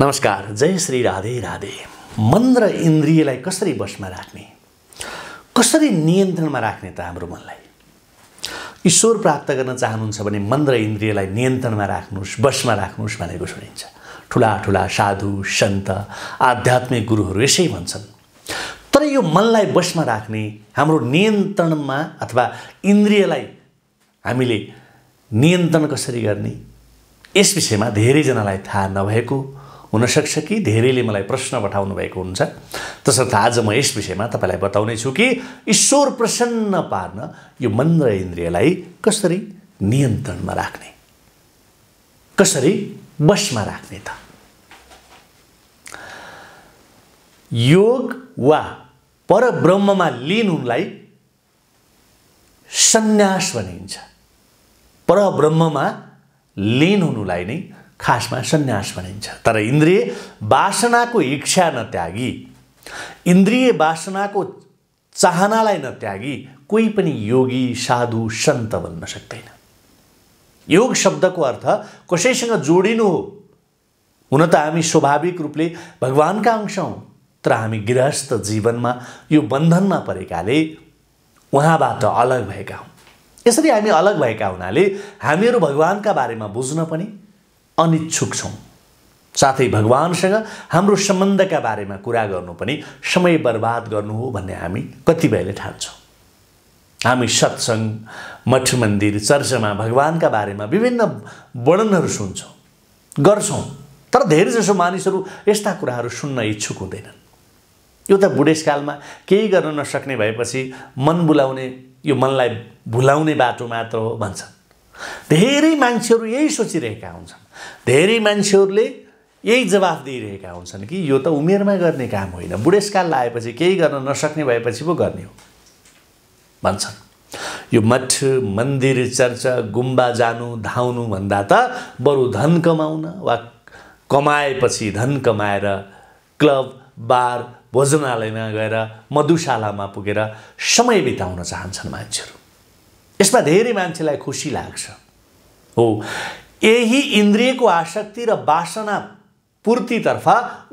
नमस्कार जय श्री राधे राधे मन र इन्द्रियलाई कसरी बसमा राख्ने कसरी नियन्त्रणमा राख्ने त हाम्रो मनलाई ईश्वर प्राप्त गर्न चाहनुहुन्छ भने मन र इन्द्रियलाई नियन्त्रणमा राख्नुहोस् बसमा राख्नुहोस् भनेको सुनिन्छ ठुला ठुला साधु सन्त आध्यात्मिक गुरुहरू यसै भन्छन् तर यो मनलाई बसमा राख्ने हाम्रो नियन्त्रणमा अथवा इन्द्रियलाई हामीले नियन्त्रण कसरी गर्ने यस विषयमा धेरैजनालाई थाहा नभएको हुनसक्छ कि धेरैले मलाई प्रश्न पठाउनु भएको हुन्छ तसर्थ आज म यस विषयमा तपाईँलाई छु कि ईश्वर प्रसन्न पार्न यो मन र इन्द्रियलाई कसरी नियन्त्रणमा राख्ने कसरी बसमा राख्ने त योग वा परब्रह्ममा लिन हुनुलाई सन्यास भनिन्छ परब्रह्ममा लिन हुनुलाई नै खासमा सन्यास भनिन्छ तर इन्द्रिय वासनाको इच्छा नत्यागी इन्द्रिय वासनाको चाहनालाई नत्यागी कोही पनि योगी साधु सन्त बन्न सक्दैन योग शब्दको अर्थ कसैसँग जोडिनु हो हुन त हामी स्वाभाविक रूपले भगवान्का अंश हौँ तर हामी गृहस्थ जीवनमा यो बन्धनमा परेकाले उहाँबाट अलग भएका हौँ यसरी हामी अलग भएका हुनाले हामीहरू भगवान्का बारेमा बुझ्न पनि अनिच्छुक छौँ साथै भगवान्सँग हाम्रो सम्बन्धका बारेमा कुरा गर्नु पनि समय बर्बाद गर्नु हो भन्ने हामी कतिपयले ठान्छौँ हामी सत्सङ्ग मठ मन्दिर चर्चमा भगवान्का बारेमा विभिन्न वर्णनहरू सुन्छौँ गर्छौँ तर धेरैजसो मानिसहरू यस्ता कुराहरू सुन्न इच्छुक हुँदैनन् यो त बुढेसकालमा केही गर्न नसक्ने भएपछि मन बुलाउने यो मनलाई भुलाउने बाटो मात्र हो भन्छन् धेरै मान्छेहरू यही सोचिरहेका हुन्छन् धेरै मान्छेहरूले यही जवाफ दिइरहेका हुन्छन् कि यो त उमेरमा गर्ने काम होइन बुढेसकाल आएपछि केही गर्न नसक्ने भएपछि पो गर्ने हो भन्छन् यो मठ मन्दिर चर्च गुम्बा जानु धाउनु भन्दा त बरु धन कमाउन वा कमाएपछि धन कमाएर क्लब बार भोजनालयमा गएर मधुशालामा पुगेर समय बिताउन चाहन्छन् मान्छेहरू यसमा धेरै मान्छेलाई खुसी लाग्छ हो यही इन्द्रियको आसक्ति र वासना पूर्तितर्फ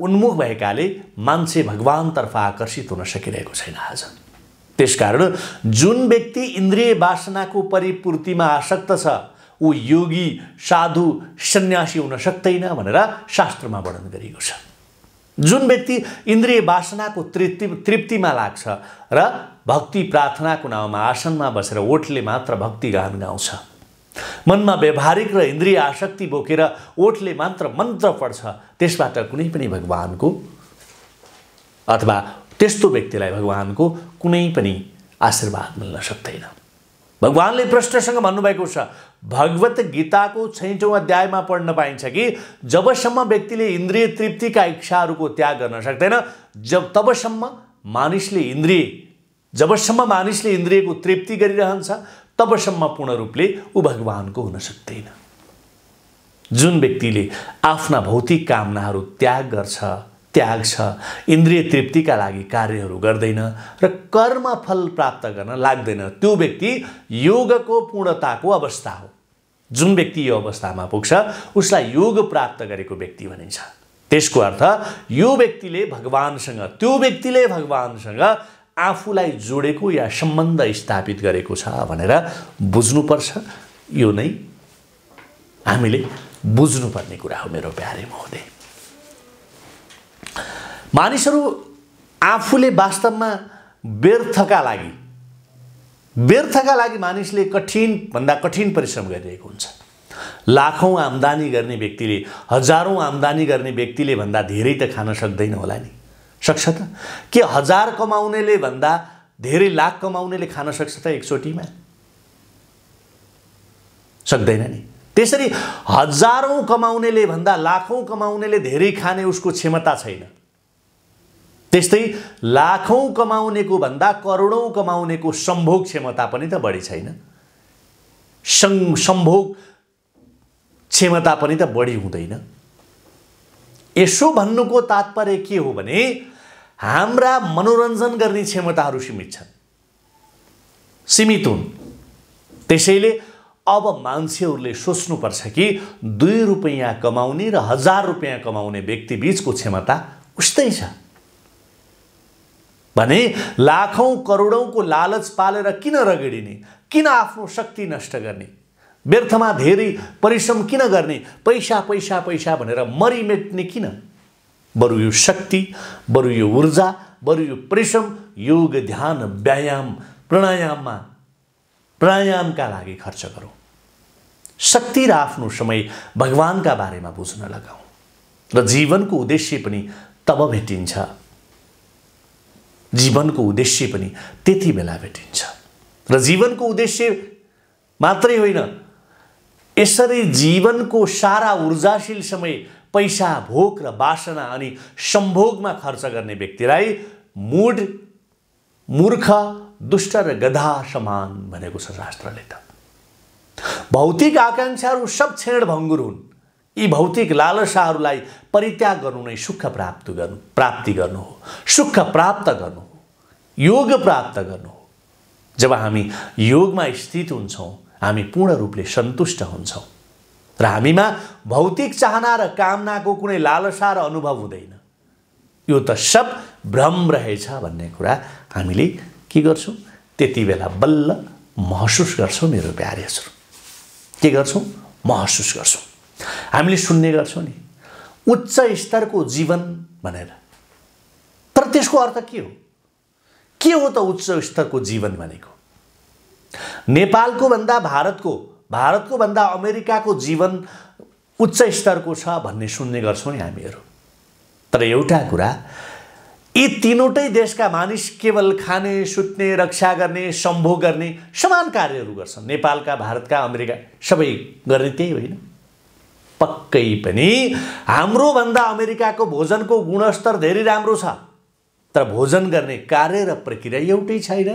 उन्मुख भएकाले मान्छे भगवान्तर्फ आकर्षित हुन सकिरहेको छैन आज त्यसकारण जुन व्यक्ति इन्द्रिय वासनाको परिपूर्तिमा आसक्त छ ऊ योगी साधु सन्यासी हुन सक्दैन भनेर शास्त्रमा वर्णन गरिएको छ जुन व्यक्ति इन्द्रिय वासनाको तृप्ति तृप्तिमा लाग्छ र भक्ति प्रार्थनाको नाउँमा आसनमा बसेर ओठले मात्र भक्ति गान गाउँछ मनमा व्यवहारिक र इन्द्रिय आसक्ति बोकेर ओठले मात्र मन्त्र पढ्छ त्यसबाट कुनै पनि भगवानको अथवा त्यस्तो व्यक्तिलाई भगवानको कुनै पनि आशीर्वाद मिल्न सक्दैन भगवानले प्रश्नसँग भन्नुभएको छ भगवत गीताको छैटौँ अध्यायमा पढ्न पाइन्छ कि जबसम्म व्यक्तिले इन्द्रिय तृप्तिका इच्छाहरूको त्याग गर्न सक्दैन जब तबसम्म मानिसले इन्द्रिय जबसम्म मानिसले इन्द्रियको तृप्ति गरिरहन्छ तबसम्म पूर्ण रूपले ऊ भगवानको हुन सक्दैन जुन व्यक्तिले आफ्ना भौतिक कामनाहरू त्याग गर्छ त्याग छ इन्द्रिय तृप्तिका लागि कार्यहरू गर्दैन र कर्म फल प्राप्त गर्न लाग्दैन त्यो व्यक्ति योगको पूर्णताको अवस्था हो जुन व्यक्ति यो अवस्थामा पुग्छ उसलाई योग प्राप्त गरेको व्यक्ति भनिन्छ त्यसको अर्थ यो व्यक्तिले भगवान्सँग त्यो व्यक्तिले भगवान्सँग आफूलाई जोडेको या सम्बन्ध स्थापित गरेको छ भनेर बुझ्नुपर्छ यो नै हामीले बुझ्नुपर्ने कुरा हो मेरो प्यारे महोदय मानिसहरू आफूले वास्तवमा व्यर्थका लागि व्यर्थका लागि मानिसले कठिन भन्दा कठिन परिश्रम गरिरहेको हुन्छ लाखौँ आम्दानी गर्ने व्यक्तिले हजारौँ आम्दानी गर्ने व्यक्तिले भन्दा धेरै त खान सक्दैन होला नि सक्छ त के हजार कमाउनेले भन्दा धेरै लाख कमाउनेले खान सक्छ त एकचोटिमा सक्दैन नि त्यसरी हजारौँ कमाउनेले भन्दा लाखौँ कमाउनेले धेरै खाने उसको क्षमता छैन त्यस्तै लाखौँ कमाउनेको भन्दा करोडौँ कमाउनेको सम्भोग क्षमता पनि त बढी छैन सम्भोग क्षमता पनि त बढी हुँदैन यसो भन्नुको तात्पर्य के हो भने हाम्रा मनोरञ्जन गर्ने क्षमताहरू सीमित छन् सीमित हुन् त्यसैले अब मान्छेहरूले सोच्नुपर्छ कि दुई रुपियाँ कमाउने र हजार रुपियाँ कमाउने व्यक्ति बीचको क्षमता उस्तै छ भने लाखौँ करोडौँको लालच पालेर किन रगडिने किन आफ्नो शक्ति नष्ट गर्ने व्यर्थमा धेरै परिश्रम किन गर्ने पैसा पैसा पैसा भनेर मरिमेट्ने किन बरु यो शक्ति बरु यो ऊर्जा बरु यो परिश्रम योग ध्यान व्यायाम प्राणायाममा प्राणायामका लागि खर्च गरौँ शक्ति र आफ्नो समय भगवान्का बारेमा बुझ्न लगाऊ र जीवनको उद्देश्य पनि तब भेटिन्छ जीवनको उद्देश्य पनि त्यति बेला भेटिन्छ र जीवनको उद्देश्य मात्रै होइन यसरी जीवनको सारा ऊर्जाशील समय पैसा भोक र वासना अनि सम्भोगमा खर्च गर्ने व्यक्तिलाई मुड मूर्ख दुष्ट र गधा समान भनेको छ शास्त्रले त भौतिक आकाङ्क्षाहरू सब भङ्गुर हुन् यी भौतिक लालसाहरूलाई परित्याग गर्नु नै सुख प्राप्त गर्नु प्राप्ति गर्नु हो सुख प्राप्त गर्नु हो योग प्राप्त गर्नु हो जब हामी योगमा स्थित हुन्छौँ हामी पूर्ण रूपले सन्तुष्ट हुन्छौँ र हामीमा भौतिक चाहना र कामनाको कुनै लालसा र अनुभव हुँदैन यो त सब भ्रम रहेछ भन्ने कुरा हामीले के गर्छौँ त्यति बेला बल्ल महसुस गर्छौँ मेरो प्यारे के गर्छौँ महसुस गर्छौँ हामीले सुन्ने गर्छौँ नि उच्च स्तरको जीवन भनेर तर त्यसको अर्थ के हो के हो त उच्च स्तरको जीवन भनेको नेपालको भन्दा भारतको भारतको भन्दा अमेरिकाको जीवन उच्च स्तरको छ भन्ने सुन्ने गर्छौँ नि हामीहरू तर एउटा कुरा यी तिनवटै देशका मानिस केवल खाने सुत्ने रक्षा गर्ने सम्भोग गर्ने समान कार्यहरू गर्छन् नेपालका भारतका अमेरिका सबै गर्ने त्यही होइन पक्कै पनि हाम्रोभन्दा अमेरिकाको भोजनको गुणस्तर धेरै राम्रो छ तर भोजन गर्ने कार्य र प्रक्रिया एउटै छैन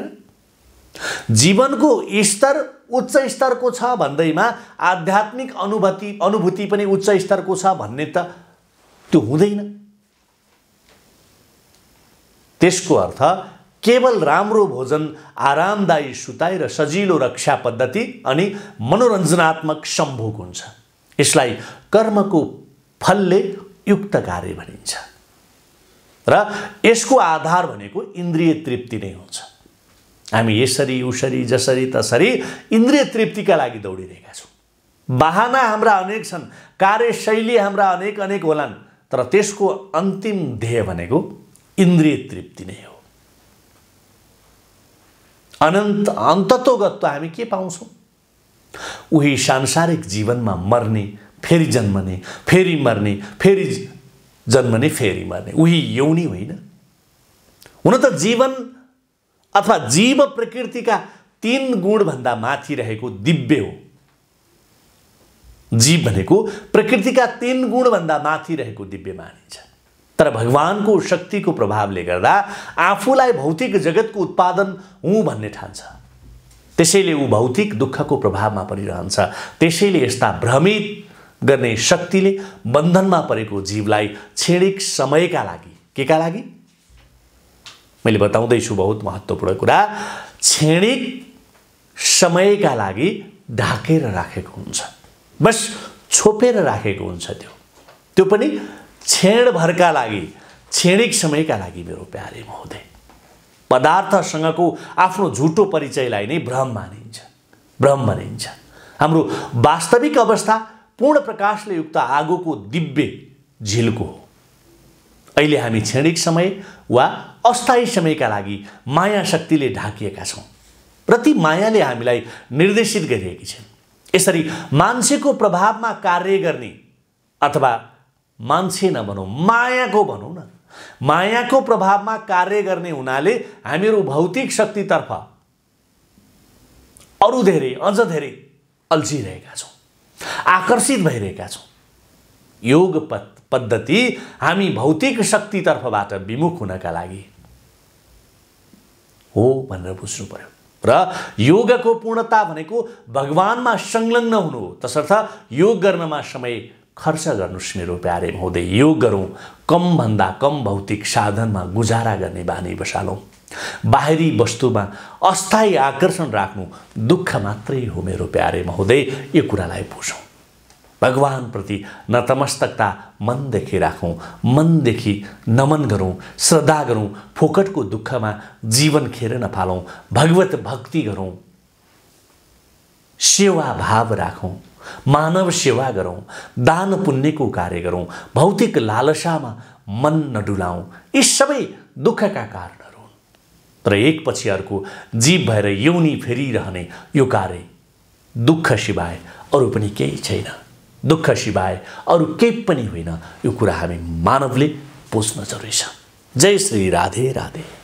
जीवनको स्तर उच्च स्तरको छ भन्दैमा आध्यात्मिक अनुभूति अनुभूति पनि उच्च स्तरको छ भन्ने त त्यो हुँदैन त्यसको अर्थ केवल राम्रो भोजन आरामदायी सुताई र सजिलो रक्षा पद्धति अनि मनोरञ्जनात्मक सम्भोग हुन्छ यसलाई कर्मको फलले युक्त कार्य भनिन्छ र यसको आधार भनेको इन्द्रिय तृप्ति नै हुन्छ हामी यसरी उसरी जसरी तसरी इन्द्रिय तृप्तिका लागि दौडिरहेका छौँ बाहना हाम्रा अनेक छन् कार्यशैली हाम्रा अनेक अनेक होलान् तर त्यसको अन्तिम ध्येय भनेको इन्द्रिय तृप्ति नै हो अनन्त अन्तत्वगत हामी के पाउँछौँ उही सांसारिक जीवनमा मर्ने फेरि जन्मने फेरि मर्ने फेरि जन्मने फेरि मर्ने उही यौनी होइन हुन त जीवन अथवा जीव प्रकृतिका तीन गुणभन्दा माथि रहेको दिव्य हो जीव भनेको प्रकृतिका तिन गुणभन्दा माथि रहेको दिव्य मानिन्छ तर भगवानको शक्तिको प्रभावले गर्दा आफूलाई भौतिक जगतको उत्पादन हुँ भन्ने ठान्छ त्यसैले ऊ भौतिक दुःखको प्रभावमा परिरहन्छ त्यसैले यस्ता भ्रमित गर्ने शक्तिले बन्धनमा परेको जीवलाई क्षणिक समयका लागि के का लागि मैले बताउँदैछु बहुत महत्त्वपूर्ण कुरा क्षणिक समयका लागि ढाकेर राखेको हुन्छ बस छोपेर राखेको हुन्छ त्यो त्यो पनि क्षणभरका लागि क्षणिक समयका लागि मेरो प्यारे महोदय पदार्थसँगको आफ्नो झुटो परिचयलाई नै भ्रम मानिन्छ भ्रम मानिन्छ हाम्रो वास्तविक अवस्था पूर्ण प्रकाशले युक्त आगोको दिव्य झिल्को हो अहिले हामी क्षणिक समय वा अस्थायी समयका लागि माया शक्तिले ढाकिएका छौँ प्रति मायाले हामीलाई निर्देशित गरिएकी छिन् यसरी मान्छेको प्रभावमा कार्य गर्ने अथवा मान्छे नभनौँ मायाको भनौँ न मायाको प्रभावमा कार्य गर्ने हुनाले हामीहरू भौतिक शक्तितर्फ अरू धेरै अझ धेरै अल्झिरहेका छौँ आकर्षित भइरहेका छौँ योगपत पद्धति हामी भौतिक शक्तितर्फबाट विमुख हुनका लागि हो भनेर बुझ्नु पर्यो र योगको पूर्णता भनेको भगवान्मा संलग्न हुनु हो तसर्थ योग गर्नमा समय खर्च गर्नुहोस् मेरो प्यारे महोदय योग गरौँ कमभन्दा कम भौतिक साधनमा गुजारा गर्ने बानी बसालौँ बाहिरी वस्तुमा अस्थायी आकर्षण राख्नु दुःख मात्रै हो मेरो प्यारे महोदय यो कुरालाई बुझौँ भगवान्प्रति नतमस्तकता मनदेखि राखौँ मनदेखि नमन गरौँ श्रद्धा गरौँ फोकटको दुःखमा जीवन खेर नफालौँ भगवत भक्ति गरौँ सेवा भाव राखौँ मानव सेवा गरौँ दान पुण्यको कार्य गरौँ भौतिक लालसामा मन नडुलाउँ यी सबै दुःखका कारणहरू हुन् र एकपछि अर्को जीव भएर यौनी फेरिरहने यो कार्य दुःख सिवाय अरू पनि केही छैन दुःख सिवाय अरू केही पनि होइन यो कुरा हामी मानवले बुझ्न जरुरी छ जय श्री राधे राधे